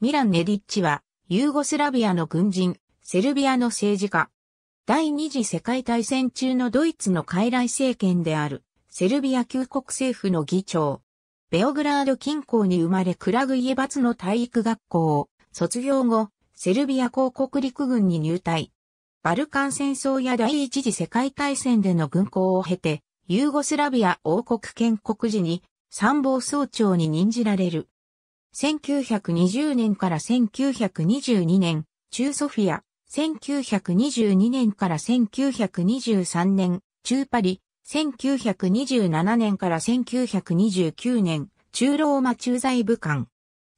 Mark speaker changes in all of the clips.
Speaker 1: ミラン・ネディッチは、ユーゴスラビアの軍人、セルビアの政治家。第二次世界大戦中のドイツの傀儡政権である、セルビア旧国政府の議長。ベオグラード近郊に生まれクラグイエバツの体育学校を卒業後、セルビア広告陸軍に入隊。バルカン戦争や第一次世界大戦での軍港を経て、ユーゴスラビア王国建国時に参謀総長に任じられる。1920年から1922年、中ソフィア、1922年から1923年、中パリ、1927年から1929年、中ローマ駐在武官。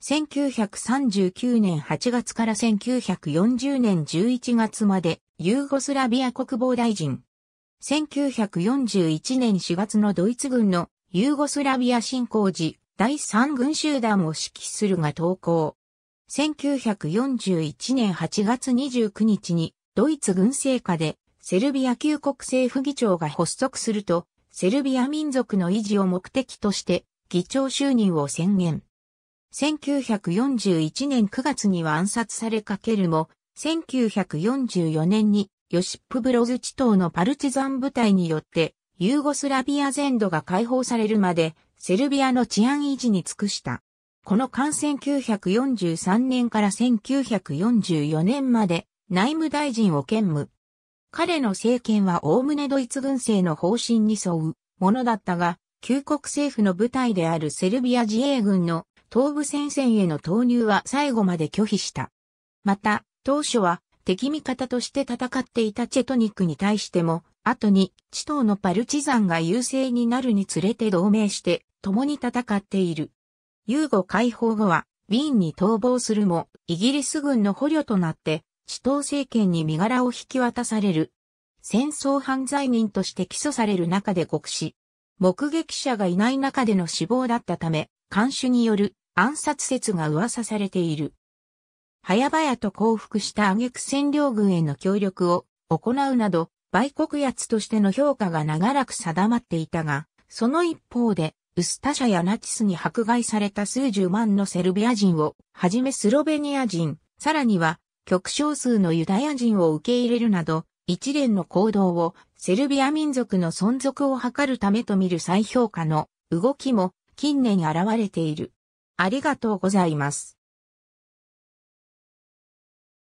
Speaker 1: 1939年8月から1940年11月まで、ユーゴスラビア国防大臣。1941年4月のドイツ軍のユーゴスラビア侵攻時、第3軍集団を指揮するが投稿。1941年8月29日にドイツ軍政下でセルビア旧国政府議長が発足すると、セルビア民族の維持を目的として議長就任を宣言。1941年9月には暗殺されかけるも、1944年にヨシップブロズ地頭のパルチザン部隊によってユーゴスラビア全土が解放されるまでセルビアの治安維持に尽くした。この間1943年から1944年まで内務大臣を兼務。彼の政権はおおむねドイツ軍政の方針に沿うものだったが、旧国政府の部隊であるセルビア自衛軍の東部戦線への投入は最後まで拒否した。また、当初は敵味方として戦っていたチェトニックに対しても、後に、地頭のパルチザンが優勢になるにつれて同盟して、共に戦っている。ユーゴ解放後は、ウィーンに逃亡するも、イギリス軍の捕虜となって、地頭政権に身柄を引き渡される。戦争犯罪人として起訴される中で獄死。目撃者がいない中での死亡だったため、監守による暗殺説が噂されている。早々と降伏した挙句占領軍への協力を行うなど、売国奴としての評価が長らく定まっていたが、その一方で、ウスタ社やナチスに迫害された数十万のセルビア人を、はじめスロベニア人、さらには、極少数のユダヤ人を受け入れるなど、一連の行動をセルビア民族の存続を図るためと見る再評価の動きも近年現れている。ありがとうございます。